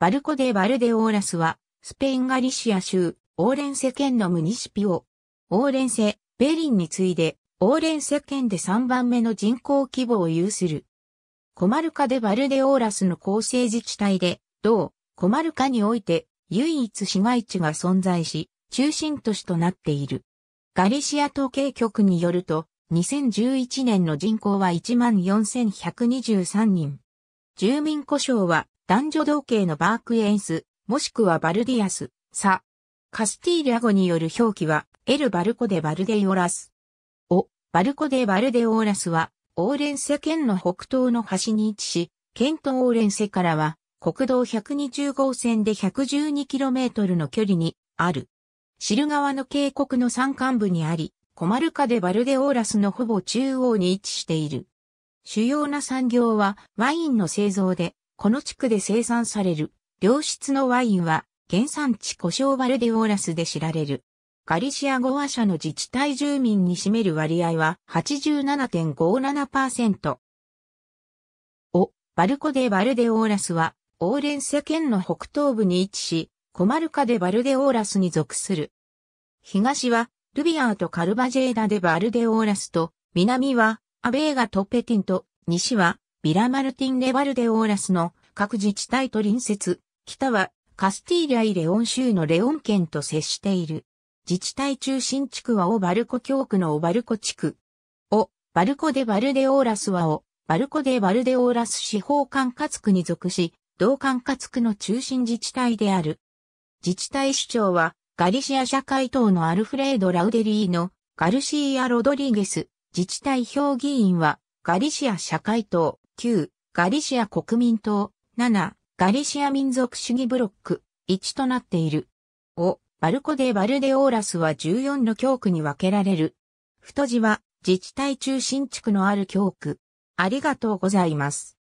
バルコデ・バルデ・オーラスは、スペインガリシア州、オーレンセ県のムニシピオ。オーレンセ、ベリンに次いで、オーレンセ県で3番目の人口規模を有する。コマルカデ・バルデ・オーラスの構成自治体で、同、コマルカにおいて、唯一市街地が存在し、中心都市となっている。ガリシア統計局によると、2011年の人口は14,123人。住民故障は男女同型のバークエンス、もしくはバルディアス、サ。カスティーリア語による表記は、エル・バルコデ・バルデオラス。お、バルコデ・バルデオラスは、オーレンセ県の北東の端に位置し、県とオーレンセからは、国道120号線で 112km の距離にある。シル川の渓谷の山間部にあり、コマルカデ・バルデオーラスのほぼ中央に位置している。主要な産業はワインの製造で、この地区で生産される良質のワインは原産地古シバルデオーラスで知られる。ガリシア語話者の自治体住民に占める割合は87.57%。お、バルコデ・バルデオーラスは、オーレンセ県の北東部に位置し、コマルカデ・バルデオーラスに属する。東は、ルビアーとカルバジェーダ・デ・バルデオーラスと、南は、アベーガトペティンと、西は、ビラ・マルティン・レバルデ・オーラスの各自治体と隣接、北はカスティーリャ・イ・レオン州のレオン県と接している。自治体中心地区はオバルコ教区のオバルコ地区。オ、バルコデ・バルデ・オーラスはオ、バルコデ・バルデ・オーラス司法管轄区に属し、同管轄区の中心自治体である。自治体首長は、ガリシア社会党のアルフレード・ラウデリーのガルシーア・ロドリゲス、自治体評議員は、ガリシア社会党、9、ガリシア国民党、7、ガリシア民族主義ブロック、1となっている。5、バルコデ・バルデオーラスは14の教区に分けられる。太字は自治体中心地区のある教区。ありがとうございます。